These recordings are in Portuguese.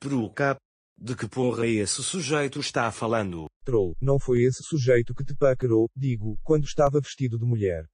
Peruca. De que porra esse sujeito está falando? Troll, não foi esse sujeito que te paquerou, digo, quando estava vestido de mulher.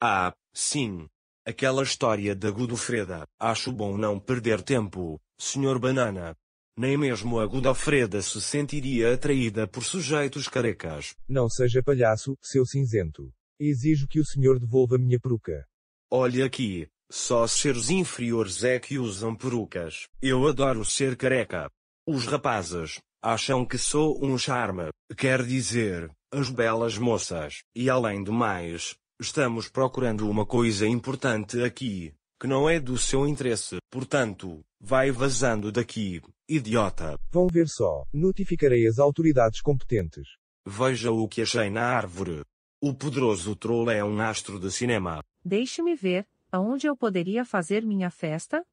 Ah, sim. Aquela história da Godofreda. Acho bom não perder tempo, senhor Banana. Nem mesmo a Godofreda se sentiria atraída por sujeitos carecas. Não seja palhaço, seu cinzento. Exijo que o senhor devolva minha peruca. Olha aqui, só seres inferiores é que usam perucas. Eu adoro ser careca. Os rapazes acham que sou um charme, quer dizer, as belas moças. E além do mais, estamos procurando uma coisa importante aqui, que não é do seu interesse. Portanto, vai vazando daqui, idiota. Vão ver só. Notificarei as autoridades competentes. Veja o que achei na árvore. O poderoso troll é um astro de cinema. Deixe-me ver, Aonde eu poderia fazer minha festa?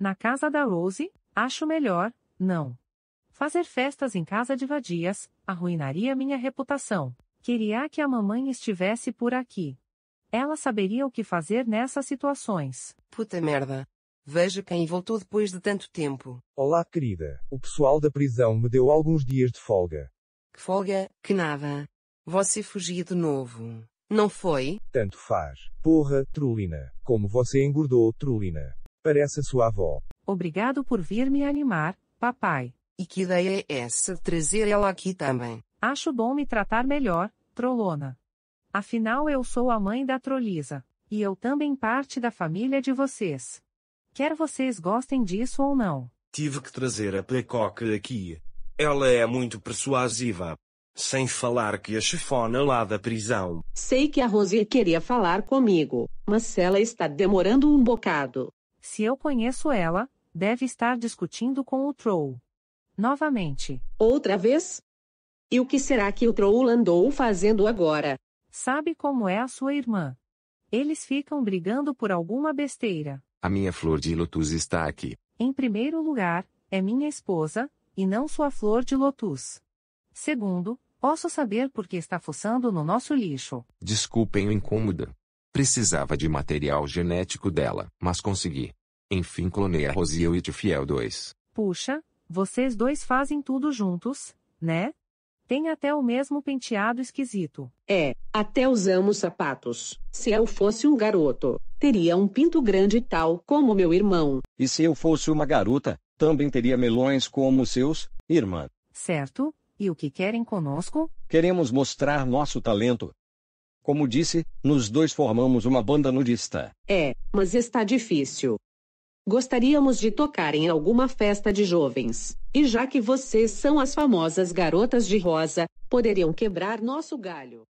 Na casa da Rose, acho melhor, não. Fazer festas em casa de vadias, arruinaria minha reputação. Queria que a mamãe estivesse por aqui. Ela saberia o que fazer nessas situações. Puta merda. Veja quem voltou depois de tanto tempo. Olá, querida. O pessoal da prisão me deu alguns dias de folga. Que folga, que nada. Você fugia de novo. Não foi? Tanto faz. Porra, Trulina. Como você engordou, Trulina. Parece a sua avó. Obrigado por vir me animar, papai. E que ideia é essa trazer ela aqui também? Acho bom me tratar melhor, Trolona. Afinal, eu sou a mãe da Trolisa. E eu também parte da família de vocês. Quer vocês gostem disso ou não. Tive que trazer a Plecoca aqui. Ela é muito persuasiva. Sem falar que a chefona lá da prisão. Sei que a Rosie queria falar comigo, mas ela está demorando um bocado. Se eu conheço ela, deve estar discutindo com o Troll. Novamente. Outra vez? E o que será que o Troll andou fazendo agora? Sabe como é a sua irmã? Eles ficam brigando por alguma besteira. A minha flor de lotus está aqui. Em primeiro lugar, é minha esposa, e não sua flor de lotus. Segundo, Posso saber por que está fuçando no nosso lixo. Desculpem o incômodo. Precisava de material genético dela, mas consegui. Enfim clonei a Rosia e Fiel 2. Puxa, vocês dois fazem tudo juntos, né? Tem até o mesmo penteado esquisito. É, até usamos sapatos. Se eu fosse um garoto, teria um pinto grande tal como meu irmão. E se eu fosse uma garota, também teria melões como os seus, irmã. Certo, e o que querem conosco? Queremos mostrar nosso talento. Como disse, nos dois formamos uma banda nudista. É, mas está difícil. Gostaríamos de tocar em alguma festa de jovens. E já que vocês são as famosas garotas de rosa, poderiam quebrar nosso galho.